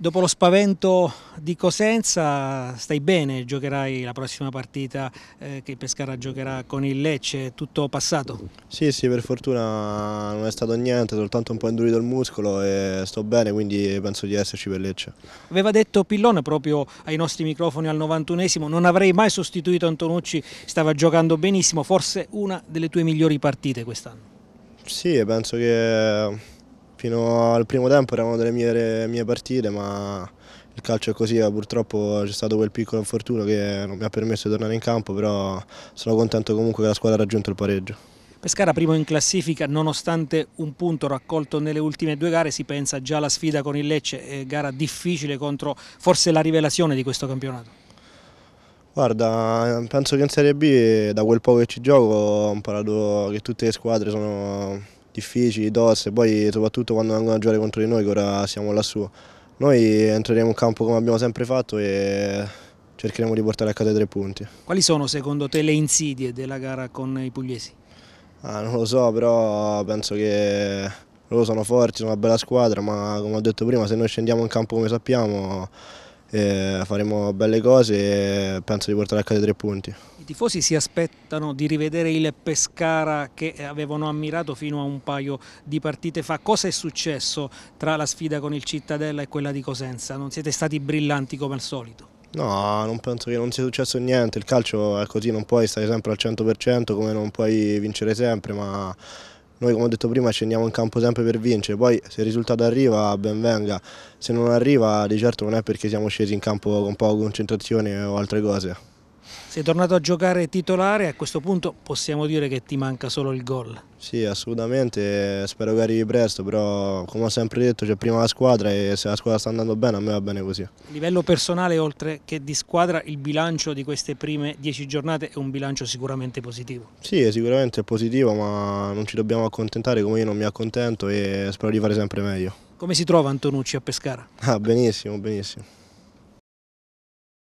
Dopo lo spavento di Cosenza stai bene, giocherai la prossima partita eh, che Pescara giocherà con il Lecce, tutto passato? Sì, sì, per fortuna non è stato niente, soltanto un po' indurito il muscolo e sto bene, quindi penso di esserci per Lecce. Aveva detto Pillone proprio ai nostri microfoni al 91esimo, non avrei mai sostituito Antonucci, stava giocando benissimo, forse una delle tue migliori partite quest'anno. Sì, penso che Fino al primo tempo erano delle mie, mie partite, ma il calcio è così, purtroppo c'è stato quel piccolo infortunio che non mi ha permesso di tornare in campo, però sono contento comunque che la squadra ha raggiunto il pareggio. Pescara primo in classifica, nonostante un punto raccolto nelle ultime due gare, si pensa già alla sfida con il Lecce, eh, gara difficile contro forse la rivelazione di questo campionato. Guarda, penso che in Serie B da quel poco che ci gioco ho imparato che tutte le squadre sono difficili, toste, poi soprattutto quando vengono a giocare contro di noi che ora siamo lassù. Noi entreremo in campo come abbiamo sempre fatto e cercheremo di portare a casa i tre punti. Quali sono secondo te le insidie della gara con i pugliesi? Ah, non lo so, però penso che loro sono forti, sono una bella squadra, ma come ho detto prima se noi scendiamo in campo come sappiamo eh, faremo belle cose e penso di portare a casa i tre punti tifosi si aspettano di rivedere il Pescara che avevano ammirato fino a un paio di partite fa. Cosa è successo tra la sfida con il Cittadella e quella di Cosenza? Non siete stati brillanti come al solito? No, non penso che non sia successo niente, il calcio è così, non puoi stare sempre al 100% come non puoi vincere sempre, ma noi come ho detto prima scendiamo in campo sempre per vincere, poi se il risultato arriva ben venga, se non arriva di certo non è perché siamo scesi in campo con poca concentrazione o altre cose. Sei tornato a giocare titolare e a questo punto possiamo dire che ti manca solo il gol. Sì, assolutamente, spero che arrivi presto, però come ho sempre detto c'è prima la squadra e se la squadra sta andando bene a me va bene così. A livello personale oltre che di squadra il bilancio di queste prime dieci giornate è un bilancio sicuramente positivo. Sì, sicuramente è positivo ma non ci dobbiamo accontentare come io non mi accontento e spero di fare sempre meglio. Come si trova Antonucci a Pescara? Ah, benissimo, benissimo.